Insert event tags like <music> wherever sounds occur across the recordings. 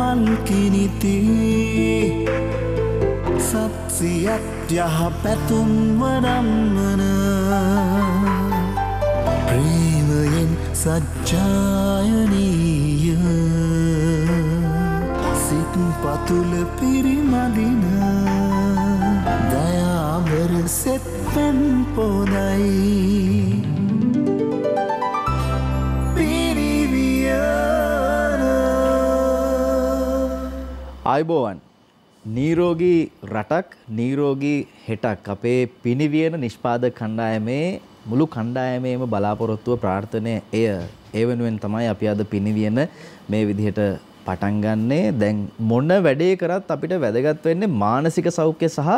මල් කිනිති සත්සියත් යහ පැතුම්වනම්මන ප්‍රීමයෙන් සච්ඡායනීය සිත් පතුල පිරිමදින දයාබර සෙත් පැන් පෝදයි ආයුබෝවන් නීරෝගී රටක් නීරෝගී හෙටක් අපේ පිනිවියන නිෂ්පාදක කණ්ඩායමේ මුළු කණ්ඩායමේම බලාපොරොත්තුව ප්‍රාර්ථනය එය ඒ වෙනුවෙන් තමයි අපි අද පිනිවියන මේ විදිහට පටන් ගන්නේ දැන් මොන වැඩේ කරත් අපිට වැදගත් වෙන්නේ මානසික සෞඛ්‍ය සහ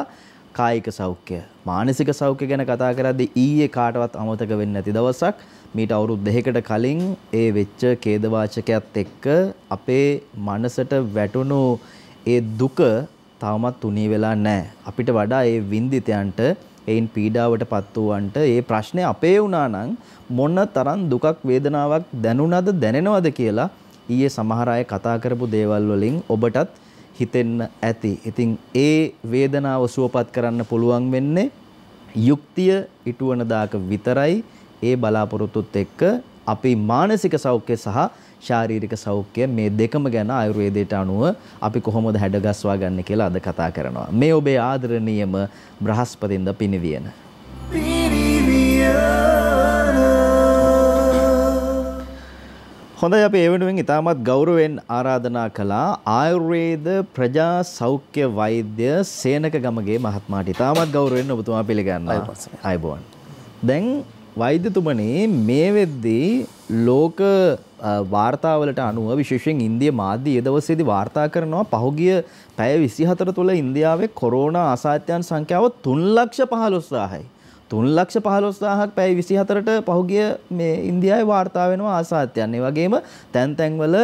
කායික සෞඛ්‍ය මානසික සෞඛ්‍ය ගැන කතා කරද්දී ඊයේ කාටවත් අමතක වෙන්නේ නැති දවසක් මීට අවුරුදු දෙකකට කලින් ඒ වෙච්ච ඛේදවාචකයත් එක්ක අපේ මනසට වැටුණු ඒ දුක තවමත් උණී වෙලා නැහැ. අපිට වඩා ඒ විඳිතයන්ට එයින් පීඩාවට පත් වූවන්ට ඒ ප්‍රශ්නේ අපේ වුණා නම් මොන තරම් දුකක් වේදනාවක් දැනුණද දැනෙනවද කියලා ඊයේ සමහර අය කතා කරපු දේවල් වලින් ඔබටත් හිතෙන්න ඇති. ඉතින් ඒ වේදනාව සුවපත් කරන්න පුළුවන් වෙන්නේ යුක්තිය ඉටුවන දාක විතරයි. ඒ බලාපොරොත්තුත් එක්ක අපි මානසික සෞඛ්‍ය සහ ශාරීරික සෞඛ්‍ය මේ දෙකම ගැන ආයුර්වේදයට අනුව අපි කොහොමද හැඩගස්වා ගන්න කියලා අද කතා කරනවා. මේ ඔබේ ආදරණීයම බ්‍රහස්පතින්ද පිනිවියන. හොඳයි අප ඒ වෙනුවෙන් ඉතාමත් ගෞරවෙන් ආරාධනා කළා ආයුර්වේද ප්‍රජා සෞඛ්‍ය වෛද්‍ය සේනක ගමගේ මහත්මාට ඉතාමත් ගෞරවෙන් ඔබතුමා පිළිගන්නවා. අයබෝන්. දැන් වෛද්‍යතුමනේ මේ වෙද්දී ලෝක වාර්තාවලට අනුව විශේෂයෙන් ඉන්දිය මාධ්‍ය ඒ දවසේදී වාර්තා කරනවා පහුගිය පැය 24 තුළ ඉන්දියාවේ කොරෝනා ආසාත්‍යයන් සංඛ්‍යාව 3 ලක්ෂ 15000යි. තුන් ලක්ෂ පහලොස්සාහක් පැයි විසි හතරට පහුගිය මේ ඉන්දියයි වාර්තාාවෙනවා ආසාත්‍යයන්නේ වගේම තැන්තැන්වල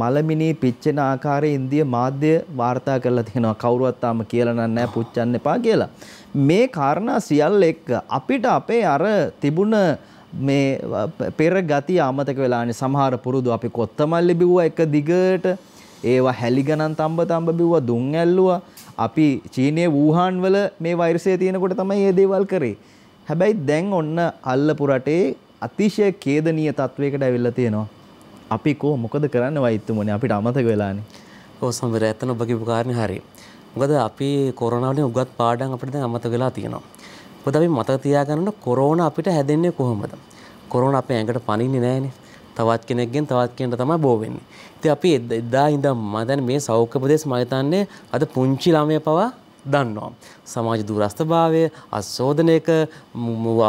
මලමිනී පිච්චෙන ආකාරය ඉන්දිය මාධ්‍ය වාර්තා කරලා තියෙනවා කවුරුවත්තාම කියලනන්න පුච්චන්න එපා කියලා. මේ කාරණා සියල් එක්ක අපිට අපේ අර තිබුණ මේ පෙර ගති අමතක වෙලානේ සමහර පුරුදු අපි කොත්තමල්ලි බිව්වා එක දිගට ඒවා හැලි ගණන් තම්බ තම්බ බිව්වා දුම් ඇල්ලුවා අපි චීනයේ වූහාන් වල මේ වෛරසය තියෙනකොට තමයි මේ දේවල් කරේ. හැබැයි දැන් ඔන්න අල්ලපු රටේ අතිශය කේදනීය තත්වයකට ඇවිල්ලා තියෙනවා. අපි කො මොකද කරන්න වයිතුමනේ අපිට අමතක වෙලානේ. ඔව් සමහර ඇත්තන ඔබ කියපු කාරණේ හරියි. මොකද අපි කොරෝනාවනේ උගත් පාඩම් අපිට දැන් අමතක වෙලා තියෙනවා. මොකද අපි මතක තියාගන්න කොරෝනා අපිට හැදෙන්නේ කොහොමද? කොරෝනා අපේ ඇඟට පනින්නේ නැහනේ. තවත් කෙනෙක්ගෙන් තවත් කෙනට තමයි බෝ වෙන්නේ. ඉතින් අපි එදා ඉඳන් මම දැන් මේ සෞඛ්‍ය ප්‍රදේශ මම හිතන්නේ අද පුංචි ළමයා පවා දන්නවා. සමාජ දුරස්ථභාවය අශෝධන එක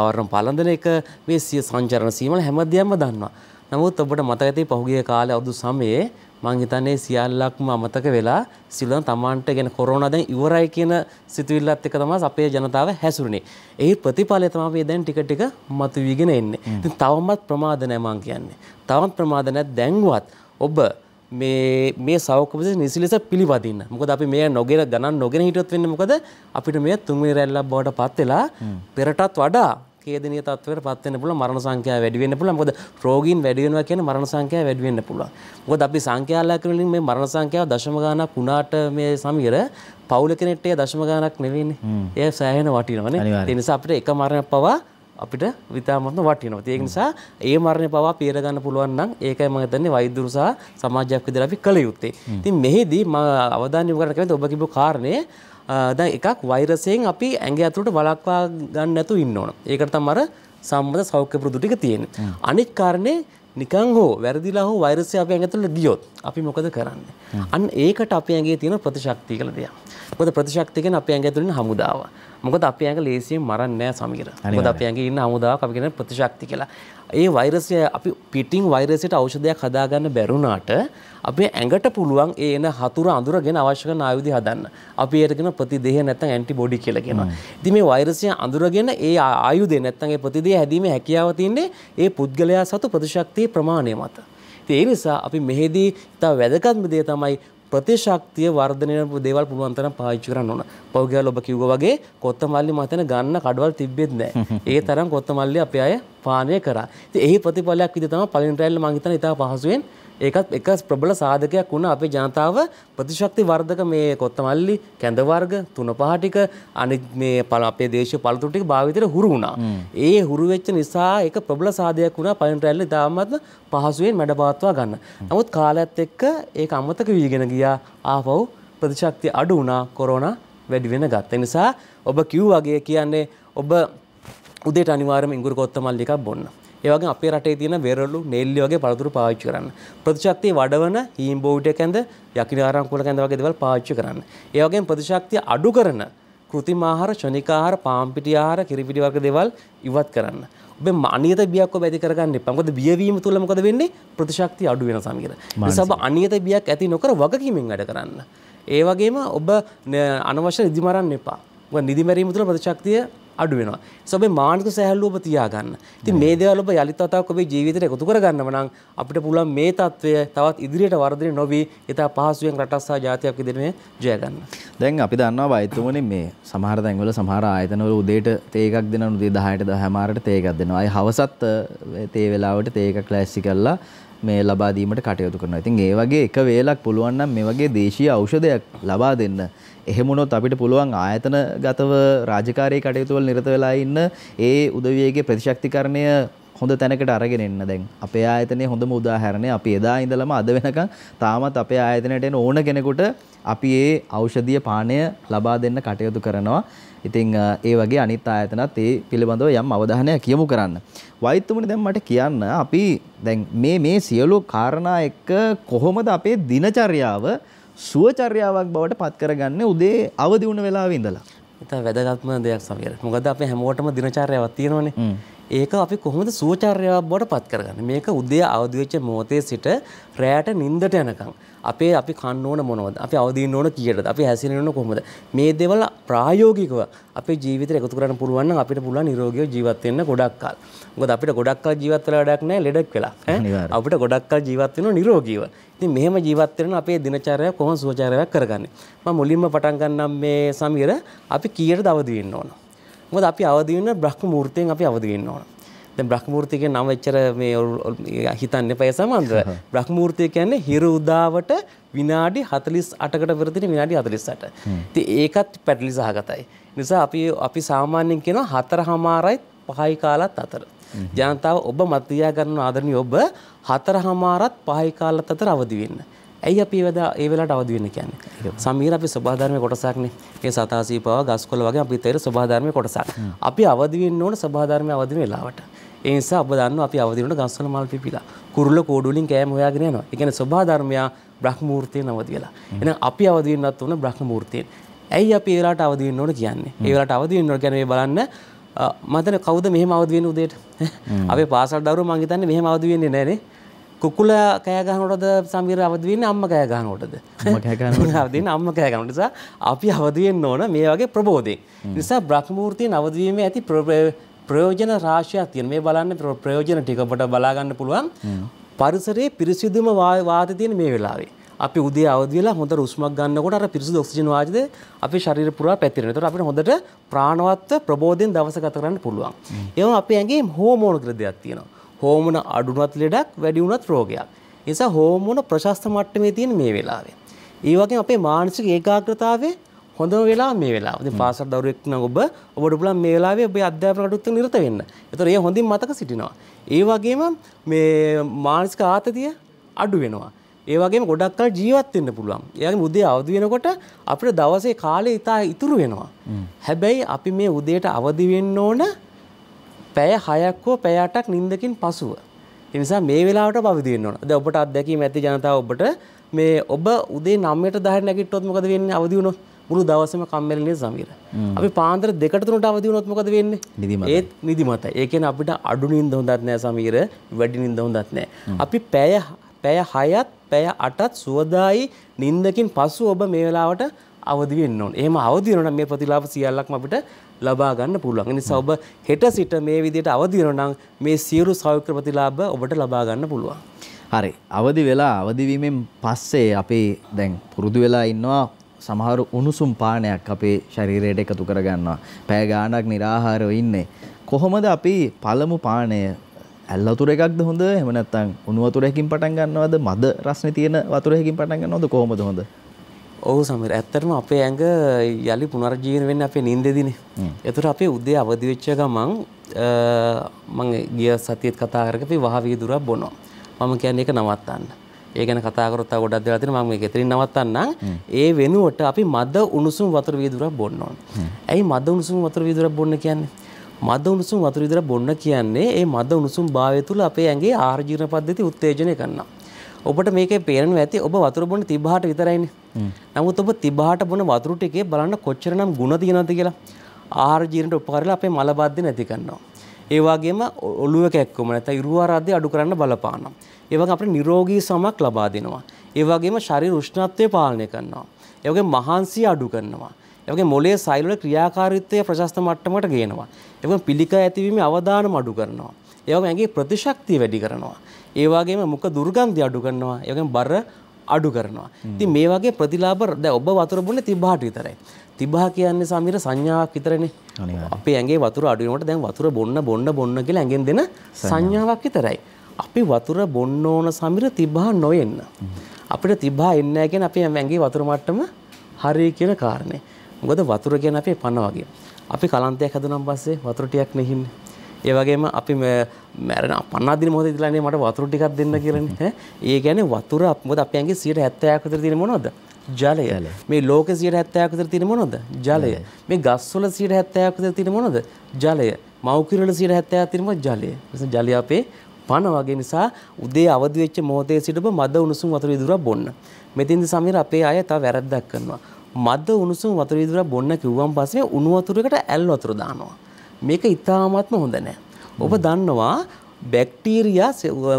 ආවරණ පලඳන එක මේ සිය සංචරණ සීමල හැමදේම දන්නවා. නමුත් ඔබට මතක ඇති පහුගිය කාලේ අවුරුදු සමයේ මං හිතන්නේ සියල්ලක්ම අමතක වෙලා සිලුවන් තමාන්ට ගැන කොරෝනා දැන් ඉවරයි කියන සිතුවිල්ලත් එක තමයි අපේ ජනතාව හැසිරුනේ. ඒ ප්‍රතිඵලය තමයි මේ දැන් ටික ටික මතුවීගෙන එන්නේ. ඉතින් තවමත් ප්‍රමාද නැහැ මං කියන්නේ. තවමත් ප්‍රමාද නැත් දැන්වත් ඔබ මේ මේ සෞඛ්‍යපද නිසි ලෙස පිළිපදින්න. මොකද අපි මේ නොගෙන ගණන් නොගෙන හිටියොත් වෙන්නේ මොකද? අපිට මේ තුන්වෙනි රැල්ලක් බවට පත් වෙලා පෙරටත් වඩා ඛේදනීය තත්ත්වයකට පත් වෙන්න පුළුවන් මරණ සංඛ්‍යාව වැඩි වෙන්න පුළුවන්. මොකද රෝගීන් වැඩි වෙනවා කියන්නේ මරණ සංඛ්‍යාව වැඩි වෙන්න පුළුවන්. මොකද අපි සංඛ්‍යාලයක් වලින් මේ මරණ සංඛ්‍යාව දශම ගාණක් වුණාට මේ සමීර පවුල කෙනෙක්ට ඒ දශම ගාණක් නෙවෙයිනේ. ඒ සෑහෙන වටිනවනේ. ඒ නිසා අපිට එක මරණයක් පවා අපිට විතාමත්ම වටිනවා. ඒක නිසා ඒ මරණය පවා පියර ගන්න පුළුවන් නම් ඒකයි මම හිතන්නේ වෛද්‍යුරු සහ සමාජයක් විදිහට අපි කළ යුත්තේ. ඉතින් මෙහිදී මම අවධානය යොමු කරන්න කැමති ඔබ කිව්ව කාරණේ දැන් එකක් වෛරසයෙන් අපි ඇඟ ඇතුළට වළක්වා ගන්න නැතුව ඉන්න ඕන. ඒකට තමයි සම්මත සෞඛ්‍ය පුරුදු ටික තියෙන්නේ. අනිත් කාරණේ නිකං හෝ වැරදිලා හෝ වෛරසය අප ඇතුළ ගියොත් අපි මොකද කරන්න අන් ඒකට අප ඇගේ තියෙන ප්‍රතිශක්ති කළ දෙයක් මොද ප්‍රතිශක්තිකෙන් අප ඇගතුලින් හමුදාව මොකද අප ඇඟ ලේසියෙන් මරන්නෑ සමීර මොද අප ඇගේ ඉන්න හමුදාව අපිගෙන ප්‍රතිශක්ති කියලා ඒ වෛරසය අපි පිටිං වෛරසයට ඖෂධයක් හදාගන්න බැරුණාට අපේ ඇඟට පුළුවන් ඒ එන හතුර අඳුරගෙන අවශ්‍ය කරන ආයුධ හදන්න. අපි ඒකගෙන ප්‍රතිදේහ නැත්නම් ඇන්ටිබොඩි කියලා කියනවා. ඉතින් මේ වෛරසය අඳුරගෙන ඒ ආයුධය නැත්නම් ඒ ප්‍රතිදේහ හැදීමේ හැකියාව තියෙන්නේ ඒ පුද්ගලයා සතු ප්‍රතිශක්තියේ ප්‍රමාණය මත. ඉතින් ඒ නිසා අපි මෙහිදී තව වැදගත්ම දේ තමයි ප්‍රතිශක්තිය වර්ධනය දේවල් පුළුවන් තරම් පාවිච්චි කරන්න ඕන. පෞද්ගලයෝ ඔබ කිව්වා වගේ කොත්තමල්ලි මතන ගන්න කඩවල් තිබ්බෙත් නැහැ. ඒ තරම් කොත්තමල්ලි අපේ අය පානය කරා. ඉතින් එහි ප්‍රතිඵලයක් විදිහට තමයි පළවෙනි ට්‍රයිල් මම හිතන ඉතාල පහසුවෙන් ඒකත් එක ප්‍රබල සාධකයක් වුණ අපේ ජනතාව ප්‍රතිශක්ති වර්ධක මේ කොත්තමල්ලි කැඳ වර්ග තුන පහ ටික අනිත් මේ පළ අපේ දේශීය පළතුරු ටික භාවිතයට හුරු වුණා. ඒ හුරු වෙච්ච නිසා ඒක ප්‍රබල සාධකයක් වුණා පයින් රැල්ල ඉතාමත් පහසුවෙන් මැඩ පවත්වා ගන්න. නමුත් කාලයත් එක්ක ඒක අමතක වීගෙන ගියා. ආපහු ප්‍රතිශක්තිය අඩු වුණා කොරෝනා වැඩි වෙන ගත්ත නිසා ඔබ කිව් වගේ කියන්නේ ඔබ උදේට අනිවාර්යයෙන්ම ඉඟුරු කොත්තමල්ලි එකක් බොන්න. ඒවගේ අපේ රටේ තියෙන වෙරළු නෙල්ලි වගේ පළතුරු පාවිච්චි කරන්න. ප්‍රතිශක්තිය වඩවන හීම් බෝවිඩ කැඳ යකිනාරම් කුල කැඳ වගේ දේවල් පාවිච්චි කරන්න. ඒ වගේම ප්‍රතිශක්තිය අඩු කරන කෘතිම ආහාර, ශනික ආහාර, පාම්පිටි ආහාර, කිරිපිටි වගේ දේවල් ඉවත් කරන්න. ඔබේ අනියත බියක් ඔබ ඇති කරගන්න එපා. මොකද බියවීම තුල මොකද වෙන්නේ? ප්‍රතිශක්තිය අඩු වෙන සමීර. නිසා ඔබ අනියත බියක් ඇති නොකර වගකීමෙන් වැඩ කරන්න. ඒ වගේම ඔබ අනවශ්‍ය නිදිමරන්න එපා. ඔබ නිදිමැරීම තුල ප්‍රතිශක්තිය අඩු වෙනවා. සබේ මානසික සැහැල්ලුව ඔබ තියාගන්න. ඉතින් මේ දේවල් ඔබ යලිත් වතාවක් ඔබේ ජීවිතයට එකතු කරගන්නව නම් අපිට පුළුවන් මේ తත්වය තවත් ඉදිරියට වර්ධනය නොවි ඉතා පහසුවෙන් රටක් සහ ජාතියක් ඉදිරියේ ජය ගන්න. දැන් අපි දන්නවා වෛද්‍යතුමනි මේ සමහර තැන්වල සමහර ආයතනවල උදේට තේ එකක් දෙනවා උදේ 10ට 10:00ට තේ එකක් දෙනවා. අය හවසත් තේ වෙලාවට තේ එකක් ලෑස්ති කරලා මේ ලබා දීමට කටයුතු කරනවා. ඉතින් ඒ වගේ එක වේලක් පුළුවන් නම් මේ වගේ දේශීය ඖෂධයක් ලබා දෙන්න එහෙමුණොත් අපිට පුළුවන් ආයතන ගතව රාජකාරය කටයුතුවල් නිරත වෙලා ඉන්න ඒ උදවියගේ ප්‍රතිශක්තිකරණය හොඳ තැනකට අරගෙන එන්න දැන් අපේ ආයතනයේ හොඳම උදාහරණය අපි එදා ඉඳලම අද වෙනකන් තාමත් අපේ ආයතනයට එන ඕන කෙනෙකුට අපි ඒ ඖෂධීය පානය ලබා දෙන්න කටයුතු කරනවා. ඉතින් ඒ වගේ අනිත් ආයතනත් ඒ පිළිබඳව යම් අවධානයක් යොමු කරන්න. වෛද්‍යතුමනි දැන් මට කියන්න අපි දැන් මේ මේ සියලු කාරණා එක්ක කොහොමද අපේ දිනචර්යාව සුවචර්යාවක් බවට පත් කරගන්න උදේ අවදි වුණ වෙලාවේ ඉඳලා. ඉතින් වැදගත්ම දෙයක් සමීර. මොකද අපි හැමෝටම දිනචර්යාවක් තියෙනවනේ. ඒක අපි කොහොමද සුවචර්යාවක් බවට පත් කරගන්නේ? මේක උදේ අවදි වෙච්ච මොහොතේ සිට රැයට නිින්දට යනකම් අපේ අපි කන්න ඕන මොනවද අපි අවදීන් ඕන කියටද අපි හැසිරෙන්න කොහොමද මේ දේවල් ප්‍රායෝගිකව අපේ ජීවිතේ එකතු කරන්න පුළුවන් නම් අපිට පුළුවන් නිරෝගීව ජීවත් වෙන්න ගොඩක් කල්. මොකද අපිට ගොඩක් කල් ජීවත් වෙලා වැඩක් නැහැ ලෙඩක් වෙලා. අපිට ගොඩක් කල් ජීවත් වෙනවා නිරෝගීව. ඉතින් මෙහෙම ජීවත් වෙන අපේ දිනචර්යාව කොහොම සුවචර්යාවක් කරගන්නේ? මම මුලින්ම පටන් ගන්නම් මේ සමීර අපි කීයටද අවදි වෙන්න ඕන? මොකද අපි අවදි වෙන්න බ්‍රහ්ම මුහුර්තයෙන් අපි අවදි වෙන්න ඕන. දැන් බ්‍රහ්මූර්ති කියන නම එච්චර මේ හිතන්න එපා ඒ සම්බන්ධව. <laughs> බ්‍රහ්මූර්ති කියන්නේ හිර උදාවට විනාඩි 48කට පෙර දින විනාඩි 48. ඉතින් ඒකත් පැටලි සහගතයි. නිසා අපි අපි සාමාන්‍යයෙන් කියනවා හතරහමාරයි පහයි කාලත් අතර. ජනතාව ඔබ මත තියාගන්න ආදරණීය ඔබ හතරහමාරත් පහයි කාලත් අතර අවදි වෙන්න. ඇයි අපි ඒවදා ඒ වෙලාට අවදි වෙන්න කියන්නේ? සමීර අපි සබාධර්මයේ කොටසක්නේ. ඒ සතාසීපාව ගස්කොළ වගේ අපි තේර සබාධර්මයේ කොටසක්. අපි අවදි වෙන්න ඕන සබාධර්මයේ අවදි වෙන වෙලාවට. ඒ නිසා ඔබ දන්නවා අපි අවදි වුණ ගස්වල මල් පිපිලා කුරුල්ල කෝඩු වලින් කෑම හොයාගෙන යනවා. ඒ කියන්නේ සබහා ධර්මයා බ්‍රහ්ම මූර්තියෙන් අවදි වෙලා. එහෙනම් අපි අවදි වෙන්නත් උන බ්‍රහ්ම මූර්තියෙන්. ඇයි අපි ඒ වෙලාවට අවදි වෙන්න ඕන කියන්නේ? ඒ වෙලාවට අවදි වෙන්න ඕන කියන්නේ බලන්න මතන කවුද මෙහෙම අවදි වෙන්නේ උදේට? අපේ පාසල් දරුවෝ මං හිතන්නේ මෙහෙම අවදි වෙන්නේ නැහනේ. කුකුල කෑ ගන්නකොටද සමීර අවදි වෙන්නේ අම්මා කෑ ගන්නකොටද අම්මා කෑ ගන්නකොට <laughs> අවදි වෙන්නේ අම්මා කෑ ගන්නකොට නිසා අපි අවදි වෙන්න ඕන මේ වගේ ප්‍රබෝධයෙන් නිසා බ්‍රහ්මූර්තියෙන් අවදි වීමේ ඇති ප්‍රයෝජන රාශියක් තියෙන මේ බලන්න ප්‍රයෝජන ටික ඔබට බලා ගන්න පුළුවන් පරිසරයේ පිරිසිදුම වාතය තියෙන මේ වෙලාවේ අපි උදේ අවදි වෙලා හොඳට හුස්මක් ගන්නකොට අර පිරිසිදු ඔක්සිජන් වාතය අපේ ශරීර පුරා පැතිරෙනවා. ඒතර අපිට හොඳට ප්‍රාණවත්ව ප්‍රබෝධයෙන් දවස ගත කරන්න පුළුවන්. එහම අපේ ඇඟේ හෝමෝන කියලා දෙයක් තියෙනවා. හෝමෝන අඩු වුණත් ලෙඩක්, වැඩි වුණත් රෝගයක්. ඒ නිසා හෝමෝන ප්‍රශස්ත මට්ටමේ තියෙන මේ වෙලාවේ. ඒ වගේම අපේ මානසික ඒකාග්‍රතාවයේ හොඳම වෙලා මේ වෙලා ඉතින් පාසල් දරුවෙක් නම් ඔබ ඔබට පුළුවන් මේ වෙලාවේ ඔබේ අධ්‍යාපන කටයුතු නිරත වෙන්න. ඒතර ඒ හොඳින් මතක සිටිනවා. ඒ වගේම මේ මානසික ආතතිය අඩු වෙනවා. ඒ වගේම ගොඩක් කල් ජීවත් වෙන්න පුළුවන්. එයාගේ උදේ අවදි වෙනකොට අපිට දවසේ කාලය ඉතා ඉතුරු වෙනවා. හැබැයි අපි මේ උදේට අවදි වෙන්න ඕන පැය 6ක් හෝ පැය 8ක් නිින්දකින් පසුව. ඒ නිසා මේ වෙලාවට අවදි වෙන්න ඕන. දැන් ඔබට අත්දැකීම් ඇති ජනතාව ඔබට මේ ඔබ උදේ 9ට 10ට නැගිට්ටොත් මොකද වෙන්නේ අවදි වුණොත්? මුළු දවසම කම්මැලි නේද සමීර? අපි පාන්දර දෙකට තුනට අවදි වුණොත් මොකද වෙන්නේ? නිදිමතයි. ඒත් නිදිමතයි. ඒ කියන්නේ අපිට අඩු නිින්ද හොඳත් නෑ සමීර, වැඩි නිින්ද හොඳත් නෑ. අපි පැය පැය 6ත් පැය 8ත් සුවදායි නිින්දකින් පසු ඔබ මේ වෙලාවට අවදි වෙන්න ඕනේ. එහෙම අවදි වෙනවා නම් මේ ප්‍රතිලාභ සියල්ලක්ම අපිට ලබා ගන්න පුළුවන්. ඒ නිසා ඔබ හෙට සිට මේ විදිහට අවදි වෙනවා නම් මේ සියලු සෞඛ්‍ය ප්‍රතිලාභ ඔබට ලබා ගන්න පුළුවන්. හරි. අවදි වෙලා අවදි වීමෙන් පස්සේ අපි දැන් පුරුදු වෙලා ඉන්නවා සමහර උණුසුම් පානයක් අපේ ශරීරයට එකතු කරගන්නවා. පැය ගාණක් निराහාරව ඉන්නේ. කොහොමද අපි පළමු පානය ඇල් වතුර එකක්ද හොඳ? එහෙම නැත්නම් උණු වතුරකින් පටන් ගන්නවද? මද රසනේ තියෙන වතුරකින් පටන් ගන්නවද? කොහොමද හොඳ? ඔව් සමීර. ඇත්තටම අපේ ඇඟ යලි පුනර්ජීවන වෙන්නේ අපේ නිින්දෙදිනේ. ඒතර අපේ උදේ අවදි වෙච්ච ගමන් මම ගිය සතියේත් කතා කරකපේ වහ වීදුරක් බොනවා. මම කියන්නේ ඒක නවත්තන්න. ඒ ගැන කතා කරොත් තව ගොඩක් දේවල් තියෙනවා මම මේක එතනින් නවත්තන්නම් ඒ වෙනුවට අපි මද උණුසුම් වතුර වීදුරක් බොන්න ඕන ඇයි මද උණුසුම් වතුර වීදුරක් බොන්න කියන්නේ මද උණුසුම් වතුර වීදුරක් බොන්න කියන්නේ ඒ මද උණුසුම් භාවය තුළ අපේ ඇඟේ ආහාර ජීර්ණ පද්ධති උත්තේජනය කරනවා ඔබට මේකේ පේරෙනු ඇති ඔබ වතුර බොන තිබහට විතරයිනේ. නමුත් ඔබ තිබහට බොන වතුර ටිකේ බලන්න කොච්චරනම් ಗುಣ තියෙනවද කියලා. ආහාර ජීර්ණයට උපකාරලා අපේ මල බද්ධ නැති කරනවා. ඒ වගේම ඔළුව කැක්කුම නැත්නම් ඉරුවාරාද්‍ය අඩු කරන්න බලපානවා. ඒ වගේම අපිට නිරෝගී සමක් ලබා දෙනවා. ඒ වගේම ශරීර උෂ්ණත්වය පාලනය කරනවා. ඒ වගේම මහන්සිය අඩු කරනවා. ඒ වගේම මොළයේ සෛලවල ක්‍රියාකාරීත්වය ප්‍රශස්ත මට්ටමකට ගේනවා. ඒ වගේම පිළිකා ඇතිවීමේ අවදානම අඩු කරනවා. ඒ වගේම ඇඟේ ප්‍රතිශක්තිය වැඩි කරනවා. ඒ වගේම මුඛ දුර්ගන්ධය අඩු කරනවා. ඒ වගේම බර අඩු කරනවා. ඉතින් මේ වගේ ප්‍රතිලාභ දැන් ඔබ වතුර බොන්නේ 35ට විතරයි. තිබා කියන්නේ සමීර සංඥාවක් විතරනේ. අපේ ඇඟේ වතුර අඩු වෙනකොට දැන් වතුර බොන්න බොන්න බොන්න කියලා ඇඟෙන් දෙන සංඥාවක් විතරයි. අපි වතුර බොන්න ඕන සමීර තිබා නොයෙන්න. අපිට තිබා එන්නේ නැහැ කියන අපේ ඇඟේ වතුර මට්ටම හරිය කියන කාරණේ. මොකද වතුර කියන්නේ අපේ පණ වගේ. අපි කලන්තයක් හදුනම් පස්සේ වතුර ටිකක් නෙහින්නේ. ඒ වගේම අපි මැරෙන 50 දින මොහොතේ ඉඳලානේ මට වතුර ටිකක් දෙන්න කියලානේ. ඒ කියන්නේ වතුර මොකද අපේ ඇඟේ 70ක් විතර තියෙන මොනවද? ජලය මේ ලෝක සියට හැත්තයක් විතර තියෙන මොනොද ජලය මේ ගස්වල සියට හැත්තයක් විතර තියෙන මොනොද ජලය මව්කිරවල සියට හැත්තයක් තියෙන මොකද ජලය නිසා ජලය අපේ පණ වගේ නිසා උදේ අවදි වෙච්ච මොහොතේ සිටම මද උණුසුම් වතුර විදුරක් බොන්න මෙතෙන්ද සමීර අපේ අය තව වැරද්දක් කරනවා මද උණුසුම් වතුර විදුරක් බොන්න කිව්වන් පස්සේ උණු වතුරකට ඇල් වතුර දානවා මේක ඉතාමත්ම හොඳ නෑ ඔබ දන්නවා බැක්ටීරියා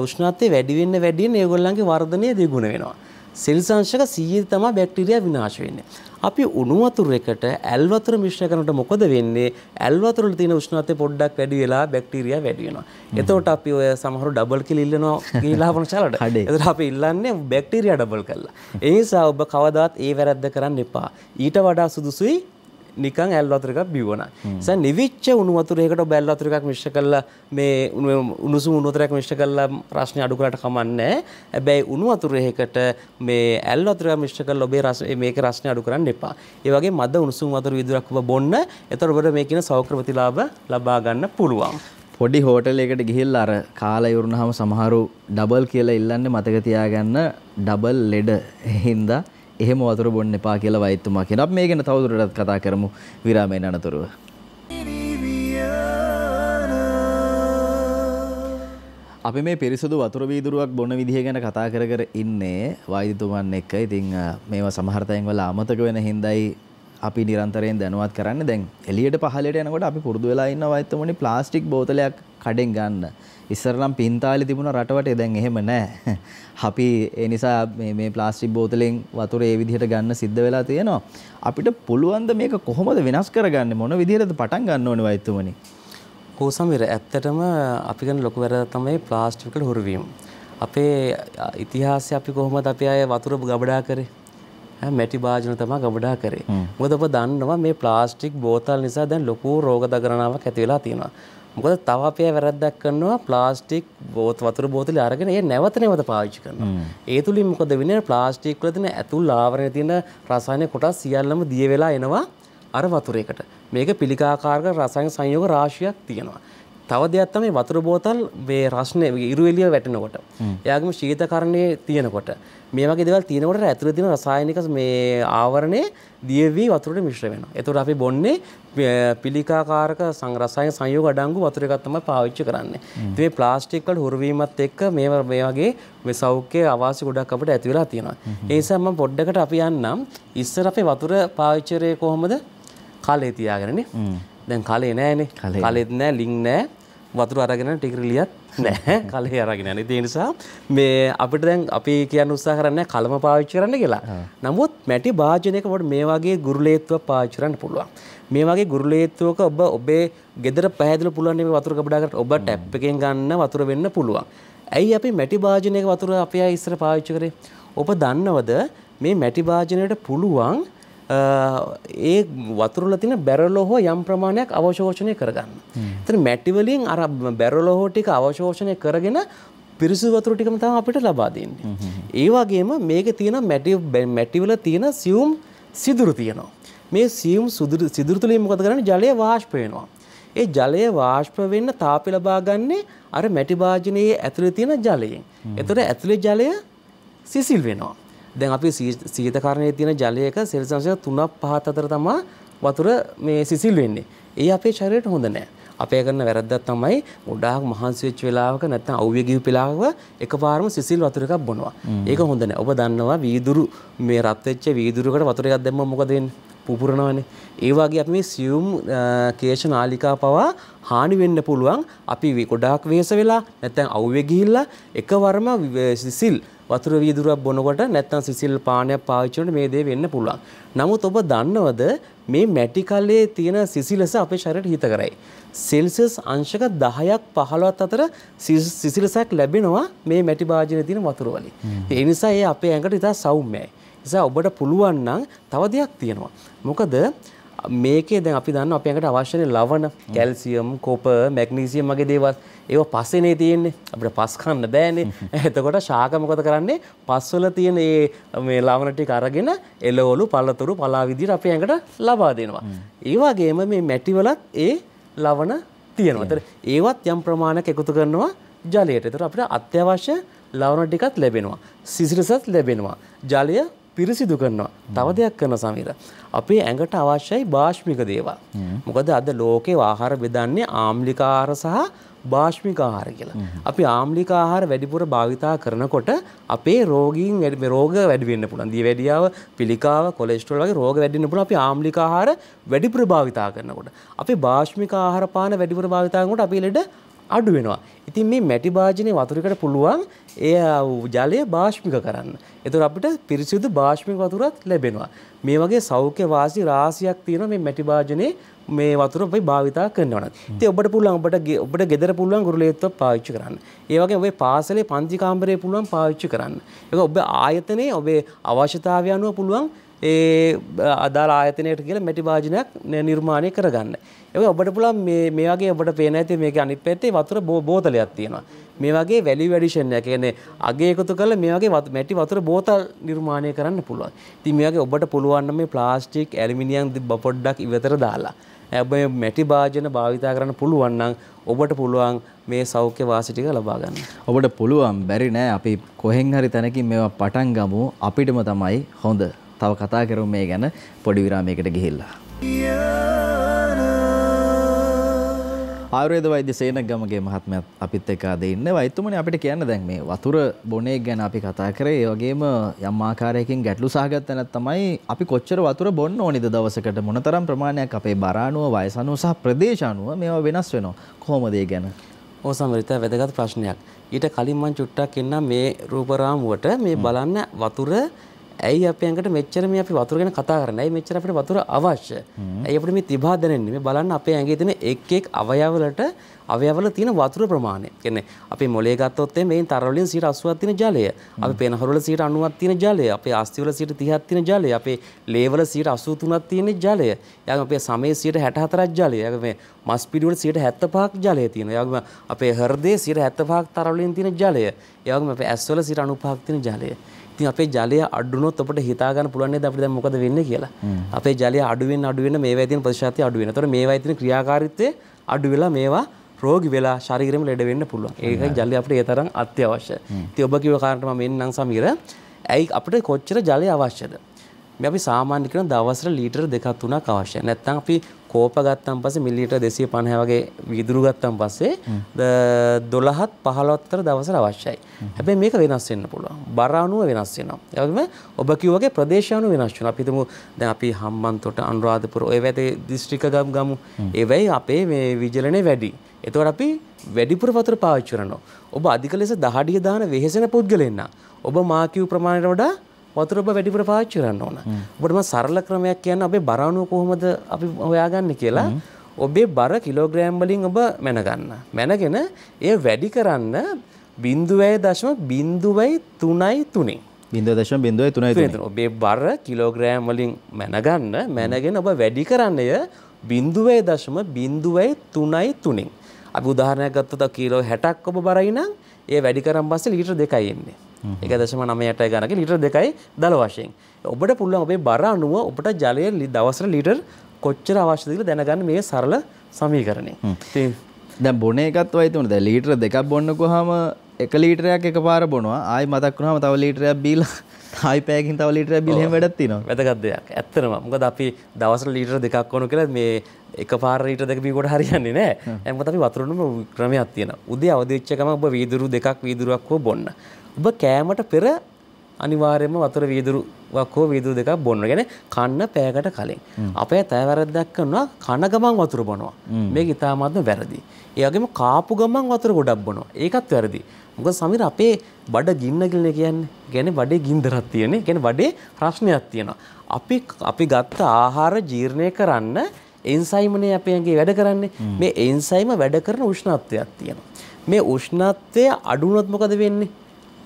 උෂ්ණත්වය වැඩි වෙන්න වැඩි වෙන්න ඒගොල්ලන්ගේ වර්ධනය දෙගුණ වෙනවා සෙල් සංශක 100 තමයි බැක්ටීරියා විනාශ වෙන්නේ. අපි උණු වතුරේකට ඇල් වතුර මිශ්‍ර කරනකොට මොකද වෙන්නේ? ඇල් වතුර වල තියෙන උෂ්ණත්වය පොඩ්ඩක් වැඩි වෙලා බැක්ටීරියා වැඩි වෙනවා. එතකොට අපි ඔය සමහර ඩබල් කිල් ඉල්ලනවා ගිහිලා හපන <laughs> ශාලට. එතකොට අපි ඉල්ලන්නේ බැක්ටීරියා ඩබල් කරලා. ඒ නිසා ඔබ කවදාත් ඒ වැරද්ද කරන්න එපා. ඊට වඩා සුදුසුයි නිකන් ඇල් වතුර එකක් බිව්වනා. දැන් නිවිච්ච උණු වතුරයකට ඔබ ඇල් වතුර එකක් මිශ්‍ර කරලා මේ උණුසුම් උණු වතුරයක් මිශ්‍ර කරලා රසණි අඩු කරලාට කමන්නේ හැබැයි උණු වතුරයකට මේ ඇල් වතුර මිශ්‍ර කරලා ඔබේ රස මේකේ රසණි අඩු කරන්න එපා. ඒ වගේ මද උණුසුම් වතුර විදුරක් ඔබ බොන්න. එතකොට ඔබට මේ කියන සෞඛ්‍යපතිලාභ ලබා ගන්න පුළුවන්. පොඩි හෝටලයකට ගිහිල් අර කාලා ඉවරුනහම සමහරු ඩබල් කියලා ඉල්ලන්නේ මතක තියාගන්න ඩබල් ලෙඩ හින්දා එහෙම වතුර බොන්න එපා කියලා වෛද්‍යතුමා කියනවා. අපි මේ ගැන තවදුරටත් කතා කරමු විරාමයෙන් අනතුරුව. අපි මේ පිරිසුදු වතුර වීදුරුවක් බොන විදිහ ගැන කතා කර කර ඉන්නේ වෛද්‍යතුමන් එක්ක. ඉතින් මේවා සමහර තැන් වල අමතක වෙන හිඳයි අපි නිරන්තරයෙන් දැනුවත් කරන්නේ. දැන් එළියට පහළට යනකොට අපි පුරුදු වෙලා ඉන්න වෛද්‍යතුමනි ප්ලාස්ටික් බෝතලයක් කඩෙන් ගන්න. ඉස්සරනම් පින්තාලි තිබුණ රටවටේ දැන් එහෙම නැහැ. අපි ඒ නිසා මේ මේ ප්ලාස්ටික් බෝතලෙන් වතුර ඒ විදිහට ගන්න සිද්ධ වෙලා තියෙනවා. අපිට පුළුවන් ද මේක කොහොමද වෙනස් කරගන්නේ? මොන විදිහටද පටන් ගන්න ඕනේ වයිතුමනි? කොසමිර ඇත්තටම අපි කරන ලොකු වැරද්ද තමයි ප්ලාස්ටික් වලට හුරු වීම. අපේ ඉතිහාසය අපි කොහොමද අපි අය වතුර ගබඩා කරේ? මැටි භාජන තමා ගබඩා කරේ. මොකද ඔබ දන්නවා මේ ප්ලාස්ටික් බෝතල් නිසා දැන් ලොකු රෝග දගරණාවක් ඇති වෙලා තියෙනවා. මොකද තව අපේ වැරද්දක් කරනවා ප්ලාස්ටික් බෝත වතුර බෝතලේ අරගෙන ඒ නැවත නැවත පාවිච්චි කරනවා. ඒ තුලින් මොකද වෙන්නේ ප්ලාස්ටික් වල තියෙන ඇතුල් ආවරණය තියෙන රසායනික කොටස් සියල්ලම දිය වෙලා එනවා අර වතුරේකට. මේක පිළිකාකාරක රසායන සංයෝග රාශියක් තියෙනවා. තව දෙයක් තමයි වතුර බෝතල් මේ රස්නේ ඉරු එළිය වැටෙනකොට. එයාගේම ශීතකරණයේ තියෙනකොට මේ වගේ දේවල් තියෙනකොට ඇතුළේ තියෙන රසායනික මේ ආවරණය දියවි වතුරට මිශ්‍ර වෙනවා. ඒතකොට අපි බොන්නේ පිළිකාකාරක රසායන සංයෝග අඩංගු වතුර එකක් තමයි පාවිච්චි කරන්නේ. ඉතින් මේ ප්ලාස්ටික් වල හුරු වීමත් එක්ක මේ මේ වගේ මේ සෞඛ්‍ය අවාසි ගොඩක් අපිට ඇති වෙලා තියෙනවා. ඒ නිසා මම පොඩ්ඩකට අපි යන්නම් ඉස්සර අපේ වතුර පාවිච්චිරේ කොහොමද කාලේ තියාගෙනනේ. දැන් කලේ නෑනේ කලෙත් නෑ ලිං නෑ වතුර අරගෙන ටිකරලියත් නෑ <laughs> කලේ අරගෙන යන ඒ නිසා මේ අපිට දැන් අපි කියන්න උත්සාහ කරන්නේ කලම පාවිච්චි කරන්න කියලා. නමුත් මැටි භාජනයක ඔබට මේ වගේ ගුරුලේත්ව පාවිච්චි කරන්න පුළුවන්. මේ වගේ ගුරුලේත්වක ඔබ ඔබේ ගෙදර පැහැදිලි පුළුවන් මේ වතුර ගබඩාකට ඔබ ටැප් එකෙන් ගන්න වතුර වෙන්න පුළුවන්. ඇයි අපි මැටි භාජනයක වතුර අපි ආ ඉස්සර පාවිච්චි කරේ? ඔබ දන්නවද මේ මැටි භාජනයට පුළුවන් ඒ වතුරල තින බැරලෝ හෝ යම් ප්‍රමාණයක් අවශෝෂණය කරගන්න. එතන මැටිවලින් අර බැරලෝ හෝ ටික අවශෝෂණය කරගෙන පිරිසු වතුර ටිකම තමයි අපිට ලබා දෙන්නේ. ඒ වගේම මේකේ තියෙන මැටි මැටිවල තියෙන සියුම් සිදුරු තියෙනවා. මේ සියුම් සිදුරු සිදුරු තුලින් මොකද කරන්නේ? ජලය වාෂ්ප වෙනවා. ඒ ජලය වාෂ්ප වෙන්න තාපය ලබා ගන්නේ අර මැටි භාජනයේ ඇතුලේ තියෙන ජලයෙන්. එතකොට ඇතුලේ ජලය සිසිල් වෙනවා. දැන් අපි සීතකරණයේ තියෙන ජලයක සෙල්සියස් 3ක් 5ක් අතර තමයි වතුර මේ සිසිල් වෙන්නේ. ඒ අපේ ශරීරයට හොඳ නෑ. අපේ කරන වැරද්දක් තමයි ගොඩාක් මහන්සි වෙච්ච වෙලාවක නැත්නම් අවුවේ ගිහු වෙලාවක එකපාරම සිසිල් වතුර එකක් බොනවා. ඒක හොඳ නෑ. ඔබ දන්නවා වීදුරු මේ රත් වෙච්ච වීදුරුවකට වතුර එකක් දැම්මම මොකද වෙන්නේ? පුපුරනවනේ. ඒ වගේ අපි මේ සියුම් කේශ නාලිකා පවා හානි වෙන්න පුළුවන්. අපි ගොඩාක් වෙහෙස වෙලා නැත්නම් අවුවේ ගිහිල්ලා එකවරම සිසිල් වතුර වීදුරුවක් බොනකොට නැත්නම් සිසිල් පානයක් පාවිච්චි කරනකොට මේ දේ වෙන්න පුළුවන්. නමුත් ඔබ දන්නවද මේ මැටි කලයේ තියෙන සිසිලස අපේ ශරීරයට හිත කරයි. සෙල්සියස් අංශක 10ක් 15ක් අතර සිසිලසක් ලැබෙනවා මේ මැටි භාජනයේ තියෙන වතුර වලින්. ඒ නිසා ඒ අපේ ඇඟට ඉතා සෞම්‍යයි. නිසා ඔබට පුළුවන් නම් තව දෙයක් තියෙනවා. මොකද මේකේ දැන් අපි දන්න අප ඇඟට අවශ්‍යනේ ලවණ කැල්සියම් කොප මැග්නීසියම් වගේ දේවල් ඒව පස්සේනේ තියෙන්නේ අපිට පස් කන්න බෑනේ <laughs> එතකොට ශාක මොකද කරන්නේ පස්වල තියෙන ඒ මේ ලවණ ටික අරගෙන එළවලු පළතුරු පලා විදිහට අපේ ඇඟට ලබා දෙනවා ඒ වගේම මේ මැටිවලත් ඒ ලවණ තියෙනවා. ඒතර ඒවත් යම් ප්‍රමාණයක් එකතු කරනවා ජලයට. ඒතර අපිට අත්‍යවශ්‍ය ලවණ ටිකත් ලැබෙනවා. සිසිලසත් ලැබෙනවා. ජලය පිරිසිදු කරනවා. තව දෙයක් කරන සමීර. අපේ ඇඟට අවශ්‍යයි භාෂ්මික දේවල්. මොකද අද ලෝකේ ආහාර බෙදන්නේ ආම්ලික ආහාර සහ භාෂ්මික ආහාර කියලා. අපි ආම්ලික ආහාර වැඩිපුර භාවිතා කරනකොට අපේ රෝගීන් රෝග වැඩි වෙන්න පුළුවන්. දියවැඩියාව, පිළිකාව, කොලෙස්ටරෝල් වගේ රෝග වැඩි වෙන්න පුළුවන්. අපි ආම්ලික ආහාර වැඩිපුර භාවිතා කරනකොට. අපි භාෂ්මික ආහාර පාන වැඩිපුර භාවිතා කරනකොට අපේ ලෙඩ අඩු වෙනවා. ඉතින් මේ මැටි භාජනයේ වතුරකට පුළුවන් ඒ ජලය භාෂ්මික කරන්න. එතුර අපිට පිරිසිදු භාෂ්මික වතුරත් ලැබෙනවා. මේ වගේ සෞඛ්‍ය වාසි රාසියක් තියෙන මේ මැටි භාජනයේ මේ වතුර අපි භාවිතා කරනවන. ඉතින් ඔබට පුළුවන් ඔබට ඔබට ගෙදර පුළුවන් ගුරුලේත්ව පාවිච්චි කරන්න. ඒ වගේ ඔබේ පාසලේ පන්ති කාමරේ පුළුවන් පාවිච්චි කරන්න. ඒක ඔබ ආයතනයේ ඔබේ අවශ්‍යතාවය අනුව පුළුවන් ඒ අදාළ ආයතනයට කියලා මැටි භාජනයක් නිර්මාණය කරගන්න. ඒක ඔබට පුළුවන් මේ මේ වගේ ඔබට පේන ඇති මේකේ අනිත් පැත්තේ වතුර බෝතලයක් තියෙනවා. මේ වගේ වැලි වැඩිෂන් එක කියන්නේ අගේ එකතු කරලා මේ වගේ මැටි වතුර බෝතල් නිර්මාණය කරන්න පුළුවන්. ඉතින් මේ වගේ ඔබට පුළුවන් මේ ප්ලාස්ටික්, ඇලුමිනියම් පොඩ්ඩක් ඉවතර දාලා හැබැයි මැටි භාජන භාවිතා කරන්න පුළුවන් නම් ඔබට පුළුවන් මේ සෞඛ්‍ය වාසි ටික ලබා ගන්න. ඔබට පුළුවන් බැරි නෑ අපි කොහෙන් හරි තැනකින් මේවා පටන් ගමු අපිටම තමයි හොඳ. තව කතා කරමු මේ ගැන පොඩි විරාමයකට ගිහිල්ලා. Yeah. ආයුර්වේද වෛද්‍ය සේනගමගේ මහත්මයත් අපිත් එක්ක අද ඉන්නේ. වෛද්‍යතුමනි අපිට කියන්න දැන් මේ වතුර බොනේ ගැන අපි කතා කරේ. ඒ වගේම යම් ආකාරයකින් ගැටලු සහගත තැනක් තමයි අපි කොච්චර වතුර බොන්න ඕනිද දවසකට මොනතරම් ප්‍රමාණයක් අපේ බර අනුව, වයස අනුව සහ ප්‍රදේශ අනුව මේවා වෙනස් වෙනවා. කොහොමද ඒ ගැන? ඕ සමරිත වැදගත් ප්‍රශ්නයක්. ඊට කලින් මම චුට්ටක් එන්නම් මේ රූපරාමුවට මේ බලන්න වතුර ඇයි අප අකට මෙච්චර මේ අපි වතුරගෙන කතා කරන ඇයි මෙච්චර අපට වතුර අවශ්‍ය ඇයි අපට මේ තිබා දැනෙන්නේ මේ බලන්න අපේ ඇගේ තින එක් එක් අවයවලට අවයවල තියෙන වතුර ප්‍රමාණය. කියන්නේ අපේ මොලේ ගත්තොත් මේන් තරවලින් 80ක් තියෙන ජලය, අපේ පෙනහරවල 90ක් තියෙන ජලය, අපේ අස්ථිවල 30ක් තියෙන ජලය, අපේ ලේවල 83ක් තියෙන ජලය, යාගම අපේ සමේ 64ක් ජලය, යාගම මේ මස් පිඩුවල 75ක් ජලය තියෙනවා. යාගම අපේ හෘදයේ 75ක් තරවලින් තියෙන ජලය, යාගම අපේ ඇස්වල 95ක් තියෙන ජලය. ඉතින් අපේ ජලය අඩුනොත් අපිට හිතා ගන්න පුළුවන් නේද අපිට දැන් මොකද වෙන්නේ කියලා. අපේ ජලය අඩු වෙන අඩු වෙන මේවා තියෙන ප්‍රතිශතය අඩු වෙන. ඒතකොට මේවා තියෙන ක්‍රියාකාරීත්වය අඩු වෙලා මේවා රෝගි වෙලා ශරීරම ලෙඩවෙන්න පුළුවන් ඒක ජලය අපට ඒ තරම් අත්‍යවශ්‍ය ති ඔබ කිව කාරටම මෙන්නම් සමීර ඇයි අපට කොච්චර ජලය අවශ්‍යද. අපි සාමාන්‍ය කරන දවසට ලීටර දෙකක් තුනක් අවශ්‍ය. නැත්නම් අපි කෝප ගත්තන් පස්සේ මිලිලීටර් 250 වගේ වීදුරු ගත්තන් පස්සේ 12ත් 15ත් අතර දවසට අවශ්‍යයි. හැබැයි මේක වෙනස් වෙන්න පුළුවන්. බර අණුව වෙනස් වෙනවා. ඒ වගේම ඔබ කිව්ව වගේ ප්‍රදේශ අණුව වෙනස් වෙනවා. අපි හිතමු දැන් අපි හම්බන්තොට අනුරාධපුර ඔය වැදේ දිස්ත්‍රික්ක ගම් ගමු. ඒවයි අපේ මේ විජලනය වැඩි. එතකොට අපි වැඩිපුර වතුර පාවිච්චි කරනවා. ඔබ අධික ලෙස දහඩිය දාන වෙහෙසෙන පුද්ගලෙන්න. ඔබ මා කිව් ප්‍රමාණයට වඩා වතුර ඔබ වැඩිපුර පාවිච්චි කරන්න ඕන. ඔබට මම සරල ක්‍රමයක් කියන්න අපේ බර අණුව කොහොමද අපි හොයාගන්නේ කියලා ඔබේ බර කිලෝග්‍රෑම් වලින් ඔබ මැනගන්න. මැනගෙන ඒ වැඩි කරන්න 0.0.3 0.0.3 ඔබේ බර කිලෝග්‍රෑම් වලින් මැනගන්න මැනගෙන ඔබ වැඩි කරන්නය 0.0.33 අපි උදාහරණයක් ගත්තොත් කිලෝ 60ක් ඔබ බරයි නම් ඒ වැඩි කරන් පස්සේ ලීටර 2යි එන්නේ. එක දශම නමයට ගනක ලිටර් දෙකයි දළ වශයෙන්. ඔබට පුළුවන් ඔබේ බර අනුව ඔබට ජලය දවසර ලිටර් කොච්චර අවශ්‍යදක දැනගන්න මේ සරල සමීකරණය. දැ බොන එකත් වයිතුන ද ලීටර දෙකක් බොන්නකු හම එක ලීටරයක් එක පාර බොනවා ආයි මතක්ුණහම තව ලීටරයක් බීල හයි <laughs> පෑකින් තව ලීටර බිලහෙම වැඩත් තිනවා වැදගත්දයක් ඇත්තරම මොකද අපි දවසර ලීටර දෙකක් ඕොනු කළ මේ එක පාරට දෙක බීකොට හරියන්නේ නෑ ඇම අපි වතුරුණම ක්‍රමයක් තියෙන උදේ අවදච්චකම ඔබ වීදුරු දෙකක් වීදුරුවක් හෝ බොන්න ඔබ කෑමට පෙර අනිවාර්යයෙන්ම වතුර වීදුරුවක් හෝ වීදුරු දෙකක් බොන්න. يعني කන්න පෑයකට කලින්. අපේ තය වැරද්දක් කරනවා කන ගමන් වතුර බොනවා. මේක ඉතාමත්ම වැරදි. ඒ වගේම කාපු ගමන් වතුර ගොඩක් බොනවා. ඒකත් වැරදි. මොකද සමීර අපේ බඩ ගින්න කියලා කියන්නේ. කියන්නේ බඩේ ගින්දරක් තියෙන. කියන්නේ බඩේ ප්‍රශ්නයක් තියෙනවා. අපි අපි ගත්ත ආහාර ජීර්ණය කරන්න එන්සයිමනේ අපේ ඇඟේ වැඩ කරන්නේ. මේ එන්සයිම වැඩ කරන උෂ්ණත්වයක් තියෙනවා. මේ උෂ්ණත්වය අඩු වුණොත් මොකද වෙන්නේ?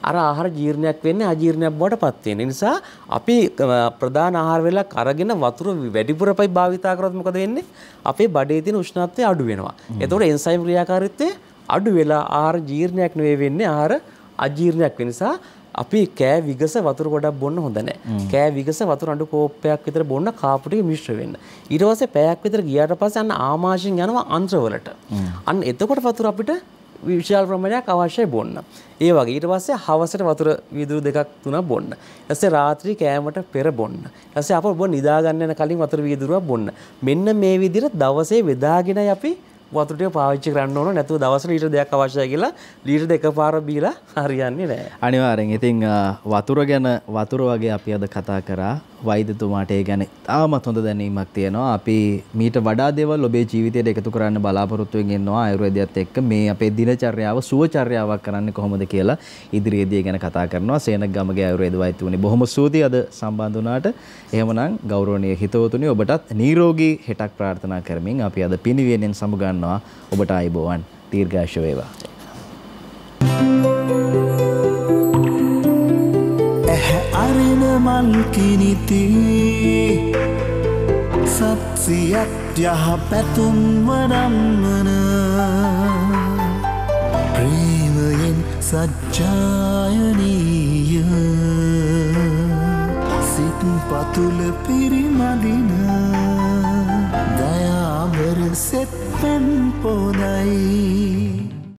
අර ආහාර ජීර්ණයක් වෙන්නේ අජීර්ණයක් බවට පත් වෙන නිසා අපි ප්‍රධාන ආහාර වේලක් අරගෙන වතුර වැඩිපුර පයි භාවිතා කරොත් මොකද වෙන්නේ අපේ බඩේ තියෙන උෂ්ණත්වය අඩු වෙනවා එතකොට එන්සයිම් ක්‍රියාකාරීත්වය අඩු වෙලා ආහාර ජීර්ණයක් නෙවෙයි වෙන්නේ ආහාර අජීර්ණයක් වෙන නිසා අපි කෑ විගස වතුර ගොඩක් බොන්න හොඳ නැහැ. කෑ විගස වතුර අඩු කෝප්පයක් විතර බොන්න කාපු ටික මිශ්‍ර වෙන්න. ඊට පස්සේ පැයක් විතර ගියාට පස්සේ අන්න ආමාශයෙන් යනවා අන්ත්‍රවලට. අන්න එතකොට වතුර අපිට විශාල ප්‍රමාණයක් අවශ්‍යයි බොන්න. ඒ වගේ ඊට පස්සේ හවසට වතුර වීදුරු දෙකක් තුනක් බොන්න. ඊපස්සේ රාත්‍රී කෑමට පෙර බොන්න. ඊපස්සේ අප ඔබ නිදා ගන්න යන කලින් වතුර වීදුරුවක් බොන්න. මෙන්න මේ විදිහට දවසේ බෙදාගෙනයි අපි වතුර ටික පාවිච්චි කරන්න ඕන නැතුව දවසට ලීටර් දෙකක් අවශ්‍යයි කියලා ලීටර් දෙක පාර බීලා හරියන්නේ නැහැ. අනිවාර්යෙන්. ඉතින් වතුර ගැන වතුර වගේ අපි අද කතා කරා. වෛදතුමාට ඒ ගැන තාමත් හොඳ දැනීමක් තියෙනවා. අපි මීට වඩා දේවල් ඔබේ ජීවිතයට එකතු කරන්න බලාපොරොත්තු වෙමින් ඉන්නවා ආයුර්වේදයත් එක්ක මේ අපේ දිනචර්යාව සුවචර්යාවක් කරන්න කොහොමද කියලා ඉදිරියේදී ගැන කතා කරනවා. සේනක ගමගේ ආයුර්වේද වෛද්‍යතුමනි බොහොම ස්තුතියි අද සම්බන්ධ වුණාට. එහෙමනම් ගෞරවනීය හිතවතුනි ඔබටත් නිරෝගී හෙටක් ප්‍රාර්ථනා කරමින් අපි අද පිනිවියෙන් සමුගන්නවා. ඔබට ආයුබෝවන්. දීර්ඝාෂ වේවා. මල් කිනිති සත්සියත් යහ පැතුම්වරම්මන ප්‍රීමයෙන් සච්ඡායනීය සිත් පතුල පිරිමදින දයාබර සෙත්පැන් පොදයි